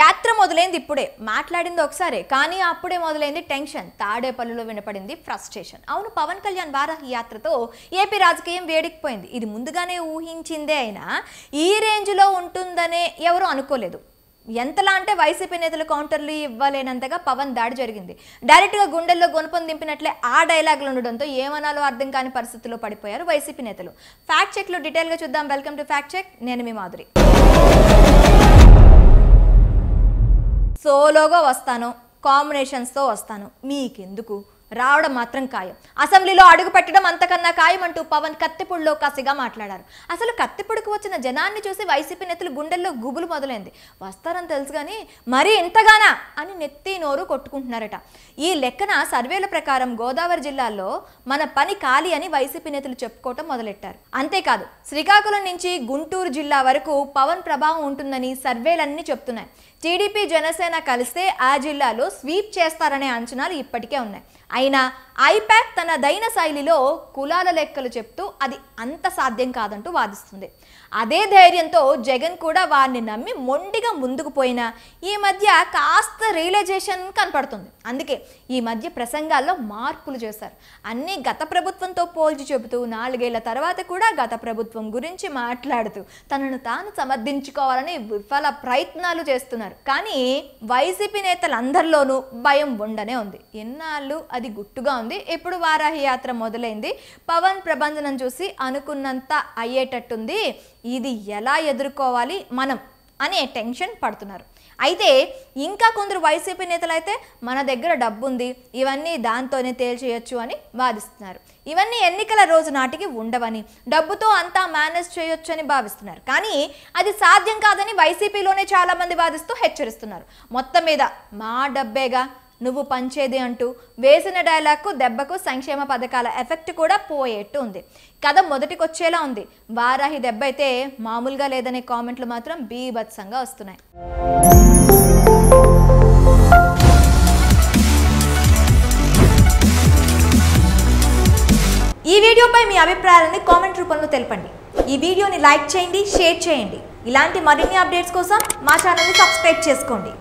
యాత్ర మొదలైంది ఇప్పుడే మాట్లాడింది ఒకసారి కానీ అప్పుడే మొదలైంది టెన్షన్ తాడే పనులు వినపడింది ఫ్రస్ట్రేషన్ అవును పవన్ కళ్యాణ్ వారాహి యాత్రతో ఏపీ రాజకీయం వేడికిపోయింది ఇది ముందుగానే ఊహించిందే అయినా ఈ రేంజ్లో ఉంటుందనే ఎవరు అనుకోలేదు ఎంతలా అంటే వైసీపీ నేతలు కౌంటర్లు ఇవ్వలేనంతగా పవన్ దాడి జరిగింది డైరెక్ట్గా గుండెల్లో గుణపం దింపినట్లే ఆ డైలాగులు ఉండడంతో ఏమనాలో అర్థం కాని పరిస్థితుల్లో పడిపోయారు వైసీపీ నేతలు ఫ్యాక్ట్ చెక్లో డీటెయిల్గా చూద్దాం వెల్కమ్ టు ఫ్యాక్ట్ చెక్ నేను మీ మాధురి సోలోగా వస్తాను కాంబినేషన్స్తో వస్తాను మీకెందుకు రావడం మాత్రం ఖాయం అసెంబ్లీలో అడుగు పెట్టడం అంతకన్నా ఖాయం అంటూ పవన్ కత్తిపూడిలో కసిగా మాట్లాడారు అసలు కత్తిపూడికి వచ్చిన జనాన్ని చూసి వైసీపీ నేతలు గుండెల్లో గుబులు మొదలైంది వస్తారని తెలుసు కానీ మరీ ఇంతగానా అని నెత్తి నోరు కొట్టుకుంటున్నారట ఈ లెక్కన సర్వేల ప్రకారం గోదావరి జిల్లాలో మన పని ఖాళీ అని వైసీపీ నేతలు చెప్పుకోవటం మొదలెట్టారు అంతేకాదు శ్రీకాకుళం నుంచి గుంటూరు జిల్లా వరకు పవన్ ప్రభావం ఉంటుందని సర్వేలన్నీ చెప్తున్నాయి టీడీపీ జనసేన కలిస్తే ఆ జిల్లాలో స్వీప్ చేస్తారనే అంచనాలు ఇప్పటికే ఉన్నాయి అయినా ఐపాక్ తన దైన శైలిలో కులాల లెక్కలు చెప్తూ అది అంత సాధ్యం కాదంటూ వాదిస్తుంది అదే ధైర్యంతో జగన్ కూడా వారిని నమ్మి మొండిగా ముందుకు పోయినా ఈ మధ్య కాస్త రియలైజేషన్ కనపడుతుంది అందుకే ఈ మధ్య ప్రసంగాల్లో మార్పులు చేశారు అన్నీ గత ప్రభుత్వంతో పోల్చి చెబుతూ నాలుగేళ్ల తర్వాత కూడా గత ప్రభుత్వం గురించి మాట్లాడుతూ తనను తాను సమర్థించుకోవాలని విఫల ప్రయత్నాలు చేస్తున్నారు కానీ వైసీపీ నేతలందరిలోనూ భయం ఉండనే ఉంది ఎన్నాళ్ళు అది గుట్టుగా ఉంది ఎప్పుడు వారాహి యాత్ర మొదలైంది పవన్ ప్రబంధనం చూసి అనుకున్నంత అయ్యేటట్టుంది ఇది ఎలా ఎదుర్కోవాలి మనం అనే టెన్షన్ పడుతున్నారు అయితే ఇంకా కొందరు వైసీపీ నేతలు అయితే మన దగ్గర డబ్బు ఉంది ఇవన్నీ దాంతోనే తేల్చేయొచ్చు అని వాదిస్తున్నారు ఇవన్నీ ఎన్నికల రోజు నాటికి ఉండవని డబ్బుతో అంతా మేనేజ్ చేయొచ్చు అని భావిస్తున్నారు కానీ అది సాధ్యం కాదని వైసీపీలోనే చాలామంది వాదిస్తూ హెచ్చరిస్తున్నారు మొత్తం మీద మా డబ్బేగా నువ్వు పంచేది అంటూ వేసిన డైలాగ్కు దెబ్బకు సంక్షేమ పథకాల ఎఫెక్ట్ కూడా పోయేట్టు ఉంది కథ మొదటికొచ్చేలా ఉంది వారాహి దెబ్బ అయితే మామూలుగా లేదనే కామెంట్లు మాత్రం బీభత్సంగా వస్తున్నాయి ఈ వీడియోపై మీ అభిప్రాయాలని కామెంట్ రూపంలో తెలపండి ఈ వీడియోని లైక్ చేయండి షేర్ చేయండి ఇలాంటి మరిన్ని అప్డేట్స్ కోసం మా ఛానల్ని సబ్స్క్రైబ్ చేసుకోండి